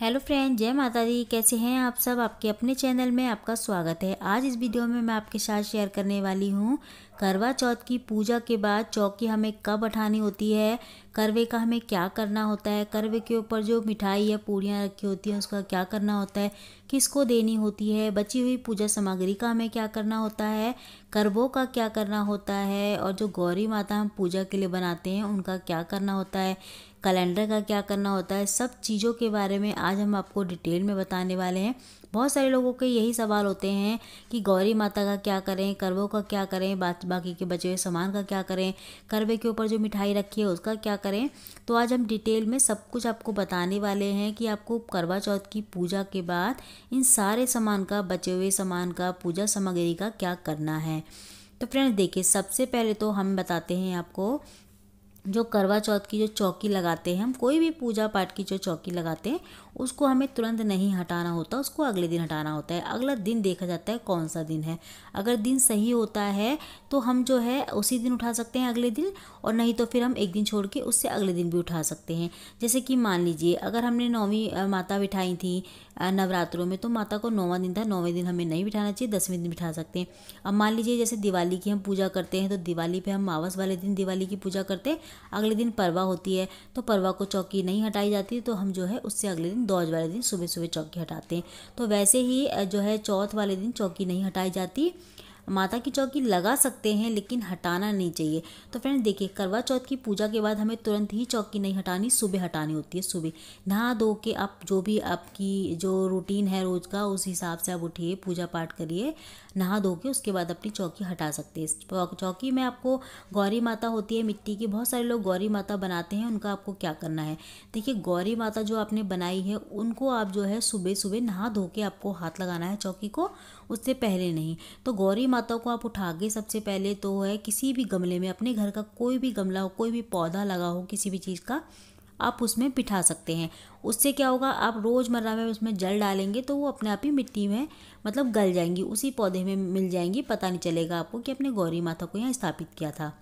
hello friend जय माता दी कैसे हैं आप सब आपके अपने चैनल में आपका स्वागत है आज इस वीडियो में मैं आपके साथ शेयर करने वाली हूँ करवा चौथ की पूजा के बाद चौकी हमें कब उठानी होती है करवे का हमें क्या करना होता है करवे के ऊपर जो मिठाई या पूड़ियाँ रखी होती हैं उसका क्या करना होता है किसको देनी होती है बची हुई पूजा सामग्री का हमें क्या करना होता है करवों का क्या करना होता है और जो गौरी माता हम पूजा के लिए बनाते हैं उनका क्या करना होता है कैलेंडर का क्या करना होता है सब चीज़ों के बारे में आज हम आपको डिटेल में बताने वाले हैं बहुत सारे लोगों के यही सवाल होते हैं कि गौरी माता का क्या करें करवों का क्या करें बाकी के बचे हुए सामान का क्या करें करवे के ऊपर जो मिठाई रखी है उसका क्या करें तो आज हम डिटेल में सब कुछ आपको बताने वाले हैं कि आपको करवा चौथ की पूजा के बाद इन सारे सामान का बचे हुए सामान का पूजा सामग्री का क्या करना है तो फ्रेंड्स देखिए सबसे पहले तो हम बताते हैं आपको जो करवा चौथ की जो चौकी लगाते हैं हम कोई भी पूजा पाठ की जो चौकी लगाते हैं उसको हमें तुरंत नहीं हटाना होता उसको अगले दिन हटाना होता है अगला दिन देखा जाता है कौन सा दिन है अगर दिन सही होता है तो हम जो है उसी दिन उठा सकते हैं अगले दिन और नहीं तो फिर हम एक दिन छोड़ के उससे अगले दिन भी उठा सकते हैं जैसे कि मान लीजिए अगर हमने नौवीं माता बिठाई थी नवरात्रों में तो माता को नौवा दिन था नौवें दिन हमें नहीं बिठाना चाहिए दसवें दिन बिठा सकते हैं अब मान लीजिए जैसे दिवाली की हम पूजा करते हैं तो दिवाली पर हम मावस वाले दिन दिवाली की पूजा करते हैं अगले दिन परवा होती है तो परवा को चौकी नहीं हटाई जाती तो हम जो है उससे अगले दिन दौज वाले दिन सुबह सुबह चौकी हटाते हैं तो वैसे ही जो है चौथ वाले दिन चौकी नहीं हटाई जाती माता की चौकी लगा सकते हैं लेकिन हटाना नहीं चाहिए तो फ्रेंड देखिए करवा चौथ की पूजा के बाद हमें तुरंत ही चौकी नहीं हटानी सुबह हटानी होती है सुबह नहा धो के आप जो भी आपकी जो रूटीन है रोज़ का उस हिसाब से आप उठिए पूजा पाठ करिए नहा धो के उसके बाद अपनी चौकी हटा सकते हैं चौकी में आपको गौरी माता होती है मिट्टी की बहुत सारे लोग गौरी माता बनाते हैं उनका आपको क्या करना है देखिए गौरी माता जो आपने बनाई है उनको आप जो है सुबह सुबह नहा धो के आपको हाथ लगाना है चौकी को उससे पहले नहीं तो गौरी बातों को आप उठा के सबसे पहले तो है किसी भी गमले में अपने घर का कोई भी गमला हो कोई भी पौधा लगा हो किसी भी चीज़ का आप उसमें बिठा सकते हैं उससे क्या होगा आप रोज़मर्रा में उसमें जल डालेंगे तो वो अपने आप ही मिट्टी में मतलब गल जाएंगी उसी पौधे में मिल जाएंगी पता नहीं चलेगा आपको कि अपने गौरी माता को यहाँ स्थापित किया था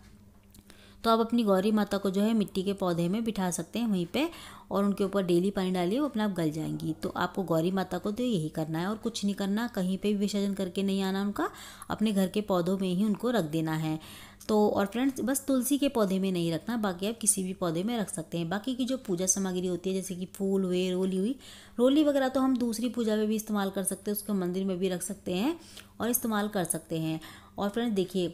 तो आप अपनी गौरी माता को जो है मिट्टी के पौधे में बिठा सकते हैं वहीं पे और उनके ऊपर डेली पानी डालिए वो अपने आप गल जाएंगी तो आपको गौरी माता को तो यही करना है और कुछ नहीं करना कहीं पे भी विसर्जन करके नहीं आना उनका अपने घर के पौधों में ही उनको रख देना है तो और फ्रेंड्स बस तुलसी के पौधे में नहीं रखना बाकी आप किसी भी पौधे में रख सकते हैं बाकी की जो पूजा सामग्री होती है जैसे कि फूल हुए रोली हुई रोली वगैरह तो हम दूसरी पूजा में भी इस्तेमाल कर सकते हैं उसको मंदिर में भी रख सकते हैं और इस्तेमाल कर सकते हैं और फ्रेंड्स देखिए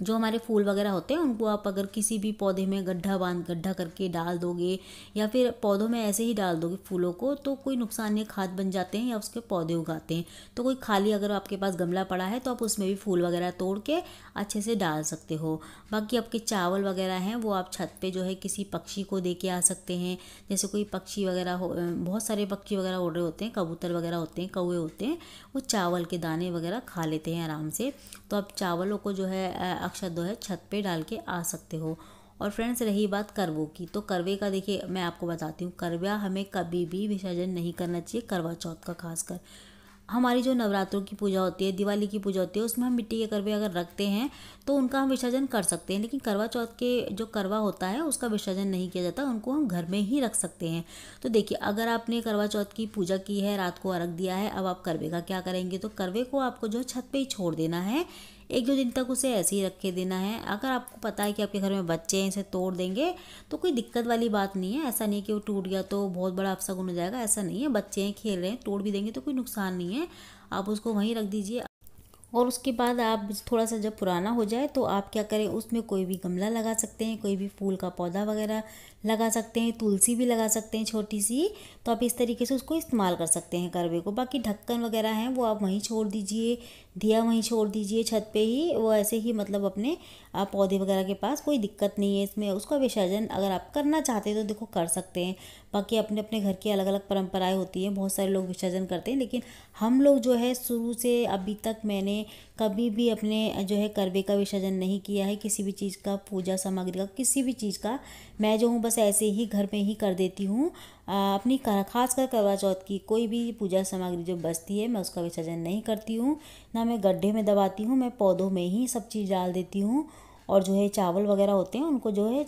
जो हमारे फूल वगैरह होते हैं उनको आप अगर किसी भी पौधे में गड्ढा बांध गड्ढा करके डाल दोगे या फिर पौधों में ऐसे ही डाल दोगे फूलों को तो कोई नुकसान नहीं खाद बन जाते हैं या उसके पौधे उगाते हैं तो कोई खाली अगर आपके पास गमला पड़ा है तो आप उसमें भी फूल वगैरह तोड़ के अच्छे से डाल सकते हो बाकी आपके चावल वगैरह हैं वो आप छत पर जो है किसी पक्षी को दे के आ सकते हैं जैसे कोई पक्षी वगैरह हो बहुत सारे पक्षी वगैरह उड़ रहे होते हैं कबूतर वगैरह होते हैं कौए होते हैं वो चावल के दाने वगैरह खा लेते हैं आराम से तो आप चावलों को जो है अक्षर दो है छत पे डाल के आ सकते हो और फ्रेंड्स रही बात करवों की तो करवे का देखिए मैं आपको बताती हूँ करवा हमें कभी भी विसर्जन नहीं करना चाहिए करवा चौथ का खासकर हमारी जो नवरात्रों की पूजा होती है दिवाली की पूजा होती है उसमें हम मिट्टी के करवे अगर रखते हैं तो उनका हम विसर्जन कर सकते हैं लेकिन करवा चौथ के जो करवा होता है उसका विसर्जन नहीं किया जाता उनको हम घर में ही रख सकते हैं तो देखिए अगर आपने करवा चौथ की पूजा की है रात को अर्घ दिया है अब आप करवे का क्या करेंगे तो करवे को आपको जो छत पर ही छोड़ देना है एक दो दिन तक उसे ऐसे ही रखे देना है अगर आपको पता है कि आपके घर में बच्चे हैं इसे तोड़ देंगे तो कोई दिक्कत वाली बात नहीं है ऐसा नहीं कि वो टूट गया तो बहुत बड़ा अफसा गुन हो जाएगा ऐसा नहीं है बच्चे हैं खेल रहे हैं तोड़ भी देंगे तो कोई नुकसान नहीं है आप उसको वहीं रख दीजिए और उसके बाद आप थोड़ा सा जब पुराना हो जाए तो आप क्या करें उसमें कोई भी गमला लगा सकते हैं कोई भी फूल का पौधा वगैरह लगा सकते हैं तुलसी भी लगा सकते हैं छोटी सी तो आप इस तरीके से उसको इस्तेमाल कर सकते हैं करवे को बाकी ढक्कन वगैरह हैं वो आप वहीं छोड़ दीजिए दिया वहीं छोड़ दीजिए छत पे ही वो ऐसे ही मतलब अपने आप पौधे वगैरह के पास कोई दिक्कत नहीं है इसमें उसका विसर्जन अगर आप करना चाहते हैं तो देखो कर सकते हैं बाकी अपने अपने घर की अलग अलग परंपराएं होती हैं बहुत सारे लोग विसर्जन करते हैं लेकिन हम लोग जो है शुरू से अभी तक मैंने कभी भी अपने जो है करवे का विसर्जन नहीं किया है किसी भी चीज़ का पूजा सामग्री का किसी भी चीज़ का मैं जो हूँ बस ऐसे ही घर में ही कर देती हूँ अपनी खास कर करवा चौथ की कोई भी पूजा सामग्री जो बचती है मैं उसका विसर्जन नहीं करती हूँ ना मैं गड्ढे में दबाती हूँ मैं पौधों में ही सब चीज़ डाल देती हूँ और जो है चावल वगैरह होते हैं उनको जो है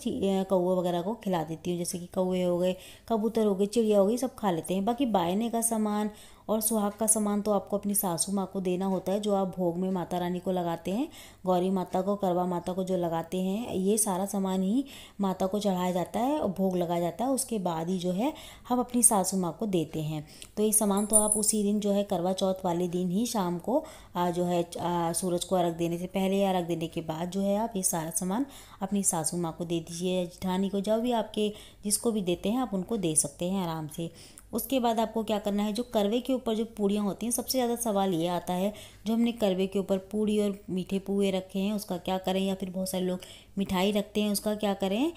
कौए वगैरह को खिला देती हूँ जैसे कि कौए हो गए कबूतर हो गए चिड़िया हो गई सब खा लेते हैं बाकी बायने का सामान और सुहाग का सामान तो आपको अपनी सासू माँ को देना होता है जो आप भोग में माता रानी को लगाते हैं गौरी माता को करवा माता को जो लगाते हैं ये सारा सामान ही माता को चढ़ाया जाता है और भोग लगाया जाता है उसके बाद ही जो है हम अपनी सासू माँ को देते हैं तो ये सामान तो आप उसी दिन जो है करवा चौथ वाले दिन ही शाम को जो है सूरज को अर्घ देने से पहले या अर्घ देने के बाद जो है आप ये सारा सामान अपनी सासू माँ को दे दीजिए जिठानी को जो भी आपके जिसको भी देते हैं आप उनको दे सकते हैं आराम से उसके बाद आपको क्या करना है जो करवे के ऊपर जो पूड़ियाँ होती हैं सबसे ज़्यादा सवाल ये आता है जो हमने करवे के ऊपर पूड़ी और मीठे पुए रखे हैं उसका क्या करें या फिर बहुत सारे लोग मिठाई रखते हैं उसका क्या करें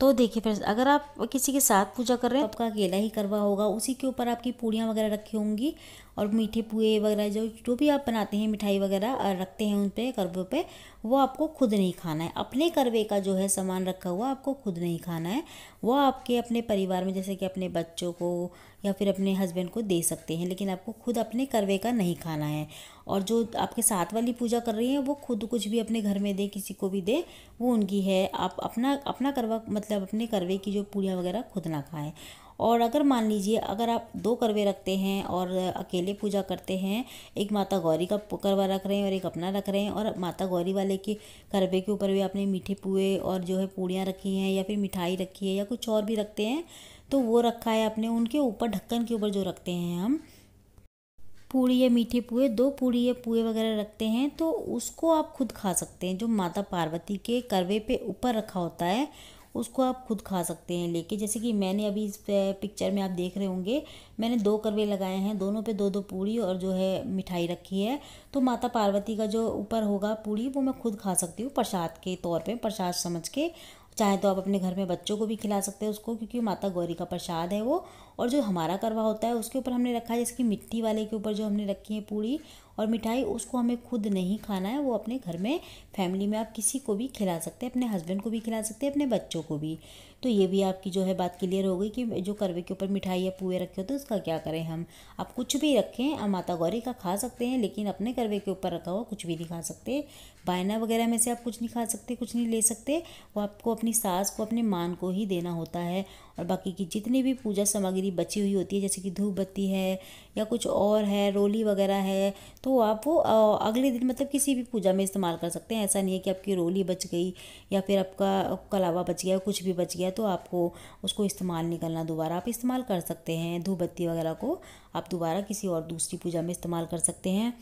तो देखिए फिर अगर आप किसी के साथ पूजा कर रहे हैं तो आपका अकेला ही करवा होगा उसी के ऊपर आपकी पूड़ियाँ वगैरह रखी होंगी और मीठे पुए वगैरह जो जो भी आप बनाते हैं मिठाई वगैरह रखते हैं उन पर करवे पे वो आपको खुद नहीं खाना है अपने करवे का जो है सामान रखा हुआ आपको खुद नहीं खाना है वो आपके अपने परिवार में जैसे कि अपने बच्चों को या फिर अपने हस्बैंड को दे सकते हैं लेकिन आपको खुद अपने करवे का नहीं खाना है और जो आपके साथ वाली पूजा कर रही है वो खुद कुछ भी अपने घर में दे किसी को भी दे वो उनकी है आप अपना अपना करवा मतलब अपने करवे की जो पूड़ियाँ वगैरह खुद ना खाएं और अगर मान लीजिए अगर आप दो करवे रखते हैं और अकेले पूजा करते हैं एक माता गौरी का करवा रख रहे हैं और एक अपना रख रहे हैं और माता गौरी वाले के करवे के ऊपर भी आपने मीठे पुए और जो है पूड़ियाँ रखी हैं या फिर मिठाई रखी है या कुछ और भी रखते हैं तो वो रखा है आपने उनके ऊपर ढक्कन के ऊपर जो रखते हैं हम पूड़ी या मीठे पुए दो पूड़ी या पुए वगैरह रखते हैं तो उसको आप खुद खा सकते हैं जो माता पार्वती के करवे पे ऊपर रखा होता है उसको आप खुद खा सकते हैं लेके जैसे कि मैंने अभी इस पिक्चर में आप देख रहे होंगे मैंने दो करवे लगाए हैं दोनों पे दो दो पूड़ी और जो है मिठाई रखी है तो माता पार्वती का जो ऊपर होगा पूड़ी वो मैं खुद खा सकती हूँ प्रसाद के तौर पर प्रसाद समझ के चाहे तो आप अपने घर में बच्चों को भी खिला सकते हैं उसको क्योंकि माता गौरी का प्रसाद है वो और जो हमारा करवा होता है उसके ऊपर हमने रखा है जैसे कि मिट्टी वाले के ऊपर जो हमने रखी है पूड़ी और मिठाई उसको हमें खुद नहीं खाना है वो अपने घर में फैमिली में आप किसी को भी खिला सकते हैं अपने हस्बैंड को भी खिला सकते हैं अपने बच्चों को भी तो ये भी आपकी जो है बात क्लियर हो गई कि जो करवे के ऊपर मिठाई या पुए रखे होते हैं उसका क्या करें हम आप कुछ भी रखें आप माता गौरी का खा सकते हैं लेकिन अपने करवे के ऊपर रखा हुआ कुछ भी नहीं खा सकते बायना वगैरह में से आप कुछ नहीं खा सकते कुछ नहीं ले सकते वो आपको अपनी सास को अपने मान को ही देना होता है और बाकी की जितनी भी पूजा सामग्री सामग्री बची हुई होती है जैसे कि धूप बत्ती है या कुछ और है रोली वगैरह है तो आप वो अगले दिन मतलब किसी भी पूजा में इस्तेमाल कर सकते हैं ऐसा नहीं है कि आपकी रोली बच गई या फिर आपका कलावा बच गया कुछ भी बच गया तो आपको उसको इस्तेमाल नहीं करना दोबारा आप इस्तेमाल कर सकते हैं धूप बत्ती वगैरह को आप दोबारा किसी और दूसरी पूजा में इस्तेमाल कर सकते हैं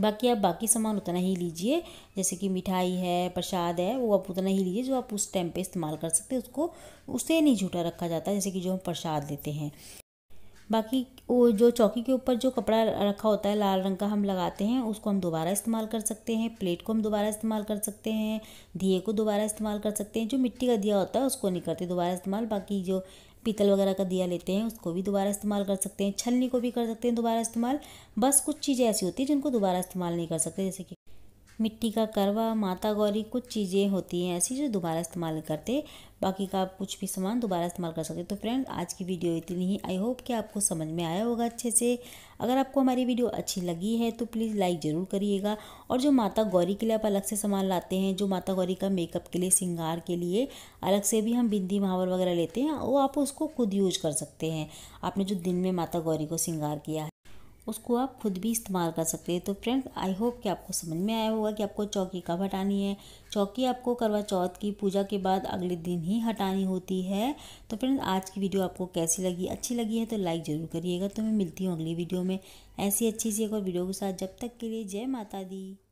बाकी आप बाकी सामान उतना ही लीजिए जैसे कि मिठाई है प्रसाद है वो आप उतना ही लीजिए जो आप उस टाइम पे इस्तेमाल कर सकते हैं उसको उसे नहीं झूठा रखा जाता जैसे कि जो हम प्रसाद लेते हैं बाकी वो जो चौकी के ऊपर जो कपड़ा रखा होता है लाल रंग का हम लगाते हैं उसको हम दोबारा इस्तेमाल कर सकते हैं प्लेट को हम दोबारा इस्तेमाल कर सकते हैं दिए को दोबारा इस्तेमाल कर सकते हैं जो मिट्टी का दिया होता है उसको नहीं करते दोबारा इस्तेमाल बाकी जो पीतल वगैरह का दिया लेते हैं उसको भी दोबारा इस्तेमाल कर सकते हैं छलनी को भी कर सकते हैं दोबारा इस्तेमाल बस कुछ चीज़ें ऐसी होती हैं जिनको दोबारा इस्तेमाल नहीं कर सकते जैसे कि मिट्टी का करवा माता गौरी कुछ चीज़ें होती हैं ऐसी जो दोबारा इस्तेमाल करते बाकी का आप कुछ भी सामान दोबारा इस्तेमाल कर सकते तो फ्रेंड आज की वीडियो इतनी ही आई होप कि आपको समझ में आया होगा अच्छे से अगर आपको हमारी वीडियो अच्छी लगी है तो प्लीज़ लाइक ज़रूर करिएगा और जो माता गौरी के लिए आप अलग से सामान लाते हैं जो माता गौरी का मेकअप के लिए सिंगार के लिए अलग से भी हम बिंदी महावर वगैरह लेते हैं वो आप उसको खुद यूज कर सकते हैं आपने जो दिन में माता गौरी को सिंगार किया उसको आप खुद भी इस्तेमाल कर सकते हैं तो फ्रेंड्स आई होप कि आपको समझ में आया होगा कि आपको चौकी कब हटानी है चौकी आपको करवा चौथ की पूजा के बाद अगले दिन ही हटानी होती है तो फ्रेंड्स आज की वीडियो आपको कैसी लगी अच्छी लगी है तो लाइक ज़रूर करिएगा तो मैं मिलती हूँ अगली वीडियो में ऐसी अच्छी सी एक और वीडियो के साथ जब तक के लिए जय माता दी